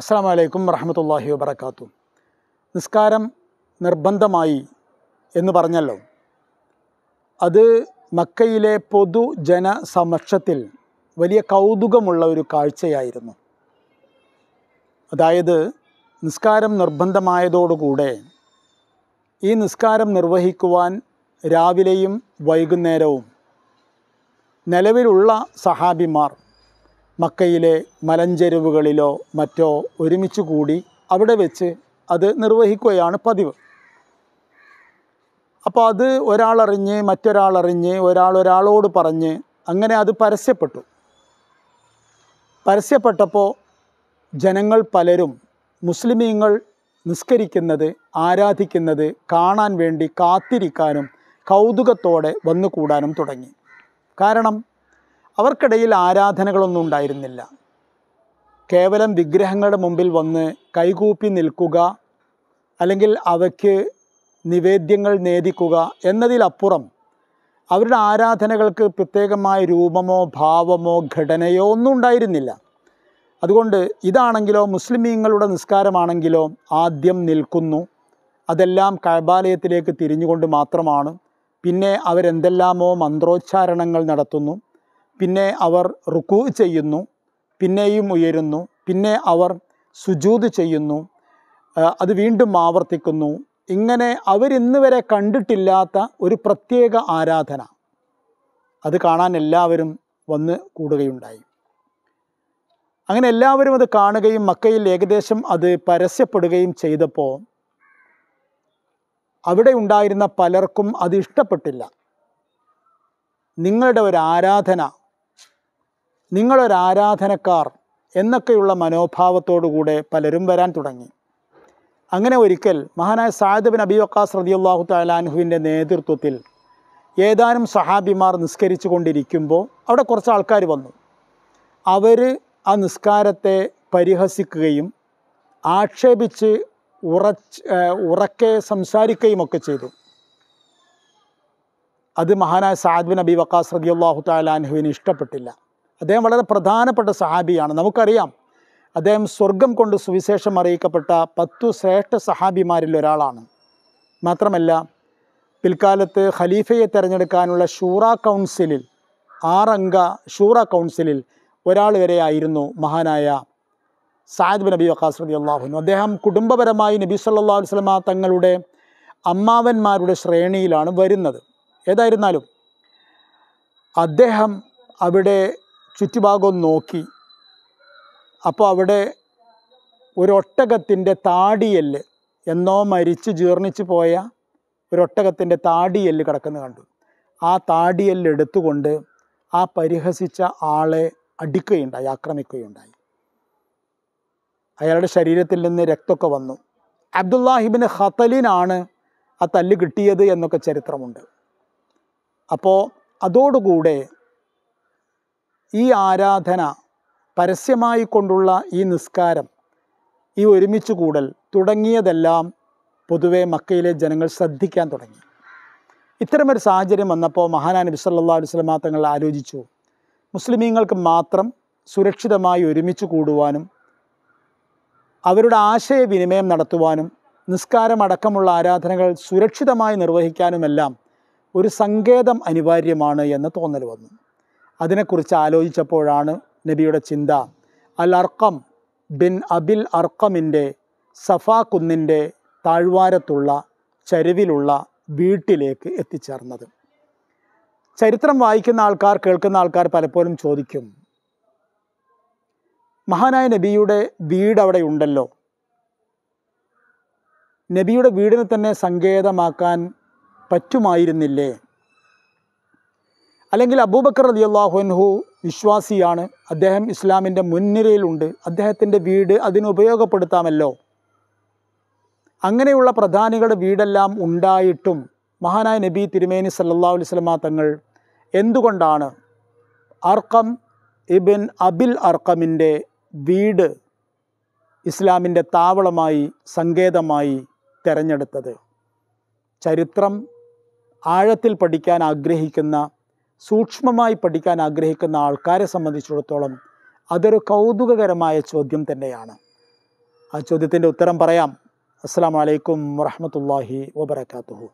അസ്സാം വലൈക്കും വറഹമത്തല്ലാഹി വബർക്കാത്തു നിസ്കാരം നിർബന്ധമായി എന്ന് പറഞ്ഞല്ലോ അത് മക്കയിലെ പൊതുജന സമക്ഷത്തിൽ വലിയ കൗതുകമുള്ള ഒരു കാഴ്ചയായിരുന്നു അതായത് നിസ്കാരം നിർബന്ധമായതോടുകൂടെ ഈ നിസ്കാരം നിർവഹിക്കുവാൻ രാവിലെയും വൈകുന്നേരവും നിലവിലുള്ള സഹാബിമാർ മക്കയിലെ മലഞ്ചെരുവുകളിലോ മറ്റോ ഒരുമിച്ച് കൂടി അവിടെ വെച്ച് അത് നിർവഹിക്കുകയാണ് പതിവ് അപ്പോൾ അത് ഒരാളറിഞ്ഞ് മറ്റൊരാളറിഞ്ഞ് ഒരാൾ ഒരാളോട് പറഞ്ഞ് അങ്ങനെ അത് പരസ്യപ്പെട്ടു പരസ്യപ്പെട്ടപ്പോൾ ജനങ്ങൾ പലരും മുസ്ലിമീങ്ങൾ നിസ്കരിക്കുന്നത് ആരാധിക്കുന്നത് കാണാൻ വേണ്ടി കാത്തിരിക്കാനും കൗതുകത്തോടെ വന്നുകൂടാനും തുടങ്ങി കാരണം അവർക്കിടയിൽ ആരാധനകളൊന്നും ഉണ്ടായിരുന്നില്ല കേവലം വിഗ്രഹങ്ങളുടെ മുമ്പിൽ വന്ന് കൈകൂപ്പി നിൽക്കുക അല്ലെങ്കിൽ അവയ്ക്ക് നിവേദ്യങ്ങൾ നേദിക്കുക എന്നതിലപ്പുറം അവരുടെ ആരാധനകൾക്ക് പ്രത്യേകമായ രൂപമോ ഭാവമോ ഘടനയോ ഒന്നും ഉണ്ടായിരുന്നില്ല അതുകൊണ്ട് ഇതാണെങ്കിലോ മുസ്ലിമീങ്ങളുടെ നിസ്കാരമാണെങ്കിലോ ആദ്യം നിൽക്കുന്നു അതെല്ലാം കഴബാലയത്തിലേക്ക് തിരിഞ്ഞുകൊണ്ട് മാത്രമാണ് പിന്നെ അവരെന്തെല്ലാമോ മന്ത്രോച്ചാരണങ്ങൾ നടത്തുന്നു പിന്നെ അവർ റുക്കു ചെയ്യുന്നു പിന്നെയും ഉയരുന്നു പിന്നെ അവർ സുജൂത് ചെയ്യുന്നു അത് വീണ്ടും ആവർത്തിക്കുന്നു ഇങ്ങനെ അവരിന്ന് വരെ കണ്ടിട്ടില്ലാത്ത ഒരു പ്രത്യേക ആരാധന അത് കാണാൻ എല്ലാവരും വന്ന് കൂടുകയുണ്ടായി അങ്ങനെ എല്ലാവരും അത് കാണുകയും മക്കയിൽ ഏകദേശം അത് പരസ്യപ്പെടുകയും ചെയ്തപ്പോൾ അവിടെ ഉണ്ടായിരുന്ന പലർക്കും അത് ഇഷ്ടപ്പെട്ടില്ല നിങ്ങളുടെ ഒരു ആരാധന നിങ്ങളൊരാരാധനക്കാർ ആരാധനക്കാർ എന്നൊക്കെയുള്ള മനോഭാവത്തോടുകൂടെ പലരും വരാൻ തുടങ്ങി അങ്ങനെ ഒരിക്കൽ മഹാനായ സായദ് ബിൻ അബി വക്കാസ് റതിയുള്ളാഹു തലാൻഹുവിൻ്റെ നേതൃത്വത്തിൽ ഏതാനും സഹാബിമാർ നിസ്കരിച്ചു കൊണ്ടിരിക്കുമ്പോൾ അവിടെ കുറച്ച് ആൾക്കാർ വന്നു അവർ ആ നിസ്കാരത്തെ പരിഹസിക്കുകയും ആക്ഷേപിച്ച് ഉറച്ച് ഉറക്കെ സംസാരിക്കുകയും ഒക്കെ ചെയ്തു അത് മഹാനായ സാദ് അബി വക്കാസ് റതിയുള്ളാഹു തലാൻഹുവിന് ഇഷ്ടപ്പെട്ടില്ല അദ്ദേഹം വളരെ പ്രധാനപ്പെട്ട സഹാബിയാണ് നമുക്കറിയാം അദ്ദേഹം സ്വർഗം കൊണ്ട് സുവിശേഷം അറിയിക്കപ്പെട്ട പത്തു ശ്രേഷ്ഠ സഹാബിമാരിൽ ഒരാളാണ് മാത്രമല്ല പിൽക്കാലത്ത് ഖലീഫയെ തിരഞ്ഞെടുക്കാനുള്ള ഷൂറ കൗൺസിലിൽ ആറംഗ ഷൂറ കൗൺസിലിൽ ഒരാൾ വരെയായിരുന്നു മഹാനായ സായദ് നബി വക്കാസ് റബി അള്ളാഹുനു അദ്ദേഹം കുടുംബപരമായി നബി സല്ലാ വസ്ലമ തങ്ങളുടെ അമ്മാവന്മാരുടെ ശ്രേണിയിലാണ് വരുന്നത് ഏതായിരുന്നാലും അദ്ദേഹം അവിടെ ചുറ്റുഭാഗം നോക്കി അപ്പോൾ അവിടെ ഒരൊട്ടകത്തിൻ്റെ താടിയല്ല് എന്നോ മരിച്ച് ജീർണിച്ച് പോയ ഒരൊട്ടകത്തിൻ്റെ താടിയല്ല് കിടക്കുന്ന കണ്ടു ആ താടിയല്ല് എടുത്തുകൊണ്ട് ആ പരിഹസിച്ച ആളെ അടിക്കുകയുണ്ടായി ആക്രമിക്കുകയുണ്ടായി അയാളുടെ ശരീരത്തിൽ നിന്ന് രക്തമൊക്കെ വന്നു അബ്ദുല്ലാഹിബിന് ഹത്തലിനാണ് ആ തല്ല് കിട്ടിയത് എന്നൊക്കെ ചരിത്രമുണ്ട് അപ്പോൾ അതോടുകൂടെ ഈ ആരാധന പരസ്യമായി കൊണ്ടുള്ള ഈ നിസ്കാരം ഈ ഒരുമിച്ച് കൂടൽ തുടങ്ങിയതെല്ലാം പൊതുവെ മക്കയിലെ ജനങ്ങൾ ശ്രദ്ധിക്കാൻ തുടങ്ങി ഇത്തരമൊരു സാഹചര്യം വന്നപ്പോൾ മഹാനാൻ നബി സല്ലാ അലുസ്ലമ തങ്ങൾ ആലോചിച്ചു മുസ്ലിമീങ്ങൾക്ക് മാത്രം സുരക്ഷിതമായി ഒരുമിച്ച് കൂടുവാനും അവരുടെ ആശയവിനിമയം നടത്തുവാനും നിസ്കാരം അടക്കമുള്ള ആരാധനകൾ സുരക്ഷിതമായി നിർവഹിക്കാനുമെല്ലാം ഒരു സങ്കേതം അനിവാര്യമാണ് എന്ന് തോന്നൽ വന്നു അതിനെക്കുറിച്ച് ആലോചിച്ചപ്പോഴാണ് നബിയുടെ ചിന്ത അൽ അർക്കം ബിൻ അബിൽ അർക്കമിൻ്റെ സഫാ കുന്നിൻ്റെ താഴ്വാരത്തുള്ള ചരിവിലുള്ള വീട്ടിലേക്ക് എത്തിച്ചേർന്നത് ചരിത്രം വായിക്കുന്ന ആൾക്കാർ കേൾക്കുന്ന ആൾക്കാർ പലപ്പോഴും ചോദിക്കും മഹാനായ നബിയുടെ വീട് അവിടെ ഉണ്ടല്ലോ നബിയുടെ വീടിനെ തന്നെ സങ്കേതമാക്കാൻ പറ്റുമായിരുന്നില്ലേ അല്ലെങ്കിൽ അബൂബക്കർ അലി അള്ളാഹുഹു വിശ്വാസിയാണ് അദ്ദേഹം ഇസ്ലാമിൻ്റെ മുൻനിരയിലുണ്ട് അദ്ദേഹത്തിൻ്റെ വീട് അതിനുപയോഗപ്പെടുത്താമല്ലോ അങ്ങനെയുള്ള പ്രധാനികളുടെ വീടെല്ലാം ഉണ്ടായിട്ടും മഹാനായ നബി തിരുമേനി സല്ലാ അലുസ്ലമ തങ്ങൾ എന്തുകൊണ്ടാണ് അർക്കം ഇബിൻ അബിൽ അർക്കമിൻ്റെ വീട് ഇസ്ലാമിൻ്റെ താവളമായി സങ്കേതമായി തിരഞ്ഞെടുത്തത് ചരിത്രം ആഴത്തിൽ പഠിക്കാൻ ആഗ്രഹിക്കുന്ന സൂക്ഷ്മമായി പഠിക്കാൻ ആഗ്രഹിക്കുന്ന ആൾക്കാരെ സംബന്ധിച്ചിടത്തോളം അതൊരു കൗതുകകരമായ ചോദ്യം തന്നെയാണ് ആ ചോദ്യത്തിൻ്റെ ഉത്തരം പറയാം അസ്സാം വലൈക്കും വറഹമത്തല്ലാഹി വബർക്കാത്തുഹു